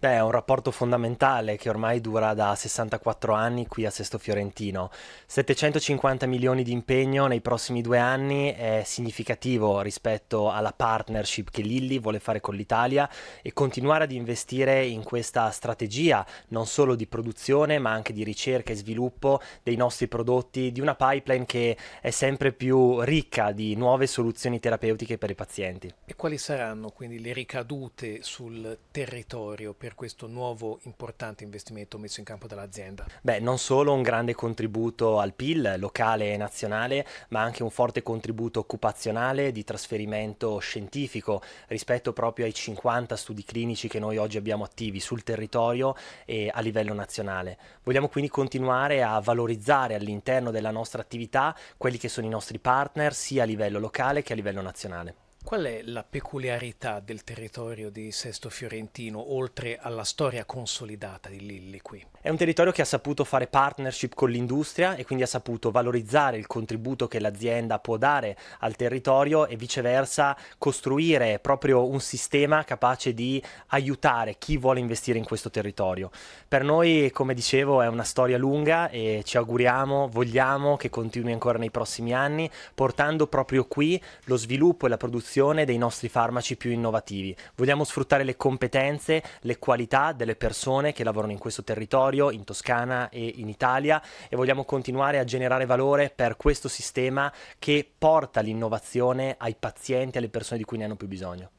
Beh, è un rapporto fondamentale che ormai dura da 64 anni qui a Sesto Fiorentino. 750 milioni di impegno nei prossimi due anni è significativo rispetto alla partnership che Lilli vuole fare con l'Italia e continuare ad investire in questa strategia non solo di produzione ma anche di ricerca e sviluppo dei nostri prodotti, di una pipeline che è sempre più ricca di nuove soluzioni terapeutiche per i pazienti. E quali saranno quindi le ricadute sul territorio? Per per questo nuovo importante investimento messo in campo dall'azienda? Beh, non solo un grande contributo al PIL locale e nazionale, ma anche un forte contributo occupazionale di trasferimento scientifico rispetto proprio ai 50 studi clinici che noi oggi abbiamo attivi sul territorio e a livello nazionale. Vogliamo quindi continuare a valorizzare all'interno della nostra attività quelli che sono i nostri partner sia a livello locale che a livello nazionale. Qual è la peculiarità del territorio di Sesto Fiorentino, oltre alla storia consolidata di Lilliqui? È un territorio che ha saputo fare partnership con l'industria e quindi ha saputo valorizzare il contributo che l'azienda può dare al territorio e viceversa costruire proprio un sistema capace di aiutare chi vuole investire in questo territorio. Per noi, come dicevo, è una storia lunga e ci auguriamo, vogliamo che continui ancora nei prossimi anni, portando proprio qui lo sviluppo e la produzione produzione dei nostri farmaci più innovativi. Vogliamo sfruttare le competenze, le qualità delle persone che lavorano in questo territorio, in Toscana e in Italia e vogliamo continuare a generare valore per questo sistema che porta l'innovazione ai pazienti, alle persone di cui ne hanno più bisogno.